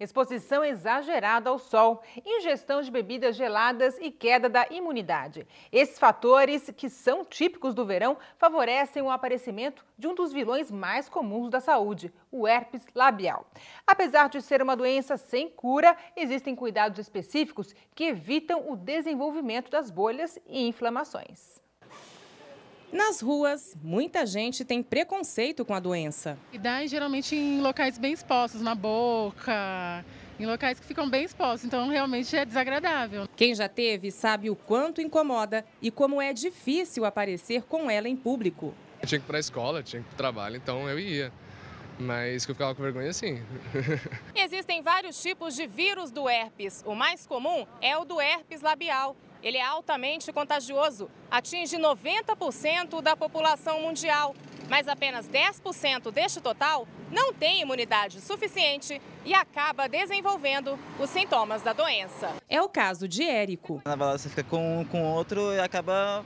exposição exagerada ao sol, ingestão de bebidas geladas e queda da imunidade. Esses fatores, que são típicos do verão, favorecem o aparecimento de um dos vilões mais comuns da saúde, o herpes labial. Apesar de ser uma doença sem cura, existem cuidados específicos que evitam o desenvolvimento das bolhas e inflamações. Nas ruas, muita gente tem preconceito com a doença. E dá geralmente em locais bem expostos, na boca, em locais que ficam bem expostos, então realmente é desagradável. Quem já teve sabe o quanto incomoda e como é difícil aparecer com ela em público. Eu tinha que ir para a escola, tinha que ir para o trabalho, então eu ia. Mas que eu ficava com vergonha, sim. Existem vários tipos de vírus do herpes. O mais comum é o do herpes labial, ele é altamente contagioso, atinge 90% da população mundial, mas apenas 10% deste total não tem imunidade suficiente e acaba desenvolvendo os sintomas da doença. É o caso de Érico. Na balança fica com com outro e acaba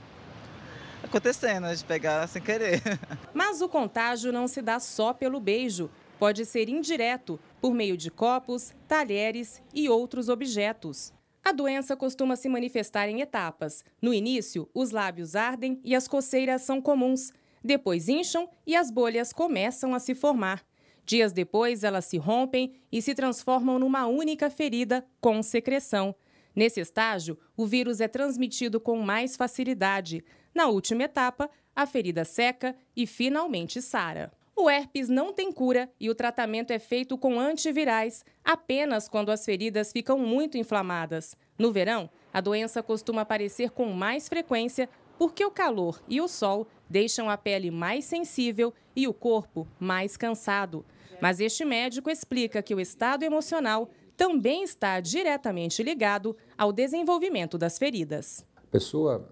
acontecendo né, de pegar sem querer. Mas o contágio não se dá só pelo beijo, pode ser indireto, por meio de copos, talheres e outros objetos. A doença costuma se manifestar em etapas. No início, os lábios ardem e as coceiras são comuns. Depois incham e as bolhas começam a se formar. Dias depois, elas se rompem e se transformam numa única ferida com secreção. Nesse estágio, o vírus é transmitido com mais facilidade. Na última etapa, a ferida seca e finalmente sara. O herpes não tem cura e o tratamento é feito com antivirais apenas quando as feridas ficam muito inflamadas. No verão, a doença costuma aparecer com mais frequência porque o calor e o sol deixam a pele mais sensível e o corpo mais cansado. Mas este médico explica que o estado emocional também está diretamente ligado ao desenvolvimento das feridas. A pessoa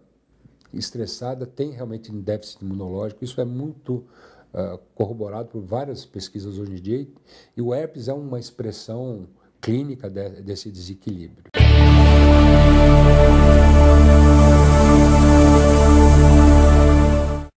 estressada tem realmente um déficit imunológico. Isso é muito uh, corroborado por várias pesquisas hoje em dia. E o herpes é uma expressão clínica de, desse desequilíbrio.